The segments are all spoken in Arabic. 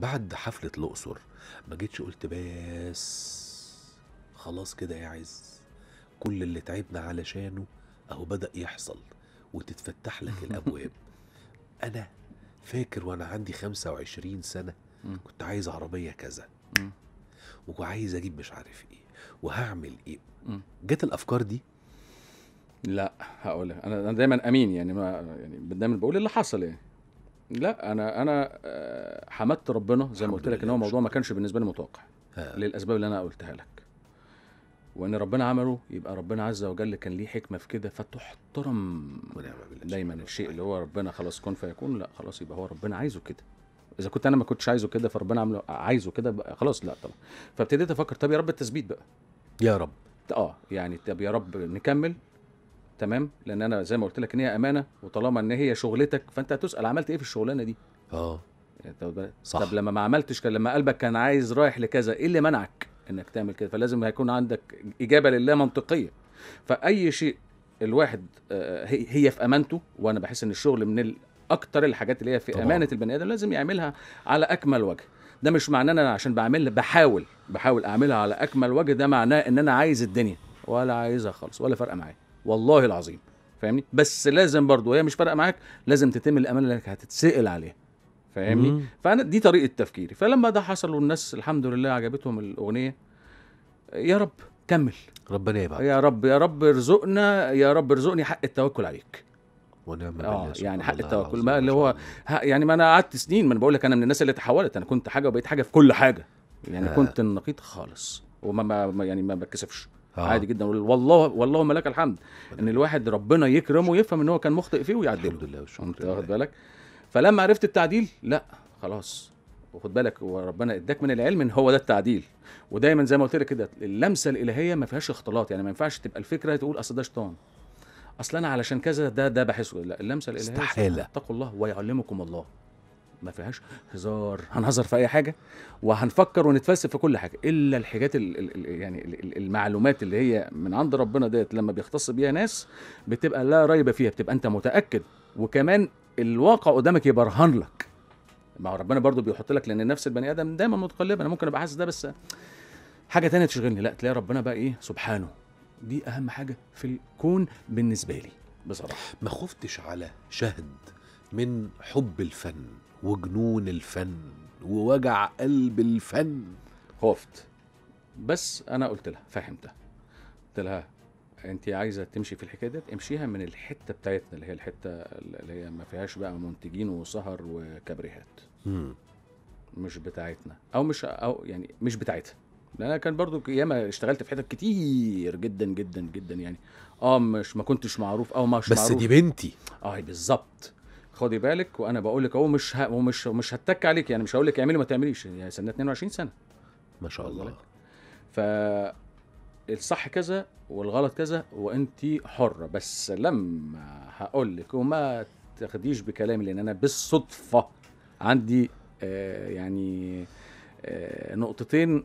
بعد حفلة الأقصر ما جيتش قلت بس خلاص كده يا عز كل اللي تعبنا علشانه أهو بدأ يحصل وتتفتح لك الأبواب أنا فاكر وأنا عندي 25 سنة كنت عايز عربية كذا وعايز أجيب مش عارف إيه وهعمل إيه جت الأفكار دي لا هقولها انا انا دايما امين يعني ما يعني دايما بقول اللي حصل يعني لا انا انا آه، حمدت ربنا زي ما قلت لك ان هو موضوع ما كانش بالنسبه لي متوقع آه. للاسباب اللي انا قلتها لك وان ربنا عمله يبقى ربنا عز وجل كان ليه حكمه في كده فتحترم دايما الشيء اللي هو ربنا خلاص كن فيكون لا خلاص يبقى هو ربنا عايزه كده اذا كنت انا ما كنتش عايزه كده فربنا عمله عايزه كده خلاص لا طبعا فابتديت افكر طب يا رب التثبيت بقى يا رب اه يعني طب يا رب نكمل تمام لان انا زي ما قلت لك ان هي امانه وطالما ان هي شغلتك فانت هتسال عملت ايه في الشغلانه دي اه يعني صح طب لما ما عملتش لما قلبك كان عايز رايح لكذا ايه اللي منعك انك تعمل كده فلازم هيكون عندك اجابه لله منطقيه فاي شيء الواحد آه، آه، هي في امانته وانا بحس ان الشغل من اكتر الحاجات اللي هي في طبعا. امانه البني ادم لازم يعملها على اكمل وجه ده مش معناه ان انا عشان بعمل بحاول بحاول اعملها على اكمل وجه ده معناه ان انا عايز الدنيا ولا عايزها خالص ولا فارقه معايا والله العظيم فاهمني بس لازم برضو هي مش فارقه معاك لازم تتم الامانه اللي هتتسال عليها فاهمني فانا دي طريقه تفكيري فلما ده حصل والناس الحمد لله عجبتهم الاغنيه يا رب كمل ربنا يبارك يا رب يا رب ارزقنا يا رب ارزقني حق التوكل عليك ونعم اه يعني حق التوكل ما اللي هو يعني ما انا قعدت سنين ما انا بقول لك انا من الناس اللي تحولت انا كنت حاجه وبقيت حاجه في كل حاجه يعني آه. كنت النقيض خالص وما ما يعني ما بتكسفش آه. عادي جدا والله والله لك الحمد ان الواحد ربنا يكرمه ويفهم ان هو كان مخطئ فيه ويعدله الحمد لله والشكر واخد بالك فلما عرفت التعديل لا خلاص وخد بالك وربنا اداك من العلم ان هو ده التعديل ودايما زي ما قلت لك كده اللمسه الالهيه ما فيهاش اختلاط يعني ما ينفعش تبقى الفكره تقول اصل ده شيطان اصل انا علشان كذا ده ده بحسه لا اللمسه الالهيه استحاله اتقوا الله ويعلمكم الله ما فيهاش هزار هنهزر في اي حاجه وهنفكر ونتفلسف في كل حاجه الا الحاجات ال ال يعني المعلومات اللي هي من عند ربنا ديت لما بيختص بيها ناس بتبقى لا ريب فيها بتبقى انت متاكد وكمان الواقع قدامك يبرهن لك ما هو ربنا برضو بيحط لك لان نفس البني ادم دايما متقلبه انا ممكن ابقى حاسس ده بس حاجه تانية تشغلني لا تلاقي ربنا بقى ايه سبحانه دي اهم حاجه في الكون بالنسبه لي بصراحه ما خفتش على شهد من حب الفن وجنون الفن ووجع قلب الفن خفت بس انا قلت لها فهمتها قلت لها انت عايزه تمشي في الحكايه ديت امشيها من الحته بتاعتنا اللي هي الحته اللي هي ما فيهاش بقى منتجين وسهر وكبريهات مش بتاعتنا او مش او يعني مش بتاعتها لان انا كان برضو ياما اشتغلت في حتت كتير جدا جدا جدا يعني اه مش ما كنتش معروف او مش بس معروف بس دي بنتي اه بالظبط خدي بالك وانا بقول لك اهو مش ه... ومش مش هتك عليك يعني مش هقول لك اعملي ما تعمليش يعني سنه 22 سنه ما شاء الله ف الصح كذا والغلط كذا وانت حره بس لما هقول لك وما تاخديش بكلامي لان انا بالصدفه عندي آه يعني آه نقطتين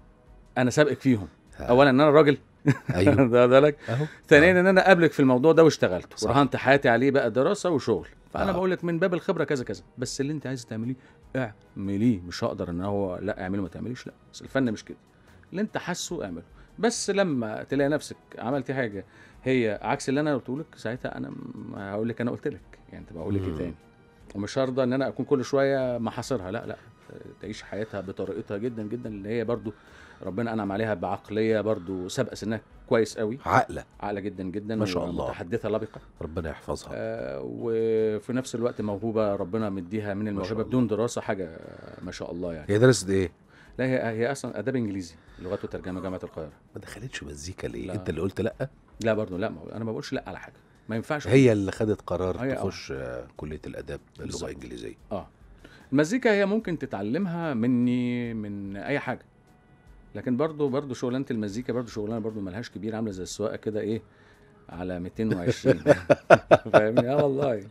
انا سابقك فيهم اولا ان انا راجل ايوه ده لك ثانيا ان انا قابلك في الموضوع ده واشتغلت ورهنت حياتي عليه بقى دراسه وشغل آه. فانا آه. بقول لك من باب الخبره كذا كذا بس اللي انت عايز تعمليه اعمليه مش هقدر ان هو لا اعمله ما تعمليش لا بس الفن مش كده اللي انت حاسه اعمله بس لما تلاقي نفسك عملت حاجه هي عكس اللي انا قلت لك ساعتها انا هقول لك انا قلت لك يعني انت هقول لك ايه تاني ومش هرضى ان انا اكون كل شويه محاصرها لا لا تعيش حياتها بطريقتها جدا جدا اللي هي برضو ربنا انعم عليها بعقليه برضو سابقه سنها كويس قوي عاقله عاقله جدا جدا ما شاء الله متحدثه لبقه ربنا يحفظها آه وفي نفس الوقت موهوبه ربنا مديها من الموهبه بدون دراسه حاجه ما شاء الله يعني هي درست ايه؟ لا هي هي اصلا اداب انجليزي لغات وترجمه جامعه القاهره ما دخلتش مزيكا ليه؟ لا. انت اللي قلت لا؟ لا برضه لا انا ما بقولش لا على حاجه ما ينفعش هي اللي خدت قرار آه. تخش آه. كليه الاداب اللغه الانجليزيه اه المزيكا هي ممكن تتعلمها مني من اي حاجه لكن برضه برضه شغلانه المزيكا برضه شغلانه برضه ملهاش كبير عامله زي السواقه كده ايه على 220 فاهمني اه والله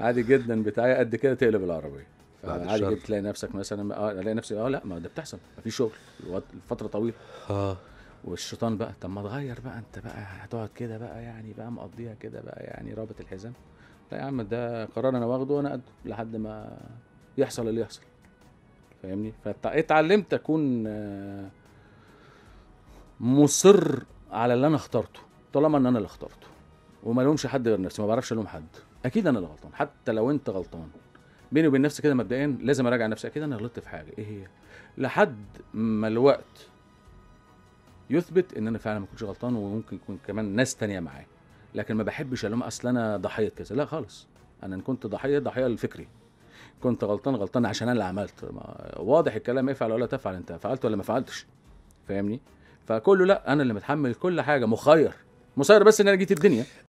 عادي جدا بتاعي قد كده تقلب العربيه عادي جدا تلاقي نفسك مثلا اه الاقي نفسي اه لا ما ده بتحصل مفيش شغل فتره طويله اه والشيطان بقى طب ما تغير بقى انت بقى هتقعد كده بقى يعني بقى مقضيها كده بقى يعني رابط الحزام لا يا عم ده قرار انا واخده وانا قد لحد ما يحصل اللي يحصل فاهمني فاتعلمت اكون آه مصر على اللي انا اخترته طالما ان انا اللي اخترته وما لومش حد غير نفسي ما بعرفش الوم حد اكيد انا اللي غلطان حتى لو انت غلطان بيني وبين نفسي كده مبدئيا لازم اراجع نفسي اكيد انا غلطت في حاجه ايه هي لحد ما الوقت يثبت ان انا فعلا ما كنتش غلطان وممكن يكون كمان ناس تانية معايا لكن ما بحبش الوم اصل انا ضحيه كذا لا خالص انا ان كنت ضحيه ضحيه لفكري كنت غلطان غلطان عشان انا اللي عملت واضح الكلام افعل ولا تفعل انت فعلت ولا ما فعلتش فاهمني فكله لا انا اللي متحمل كل حاجه مخير مسير بس ان انا جيت الدنيا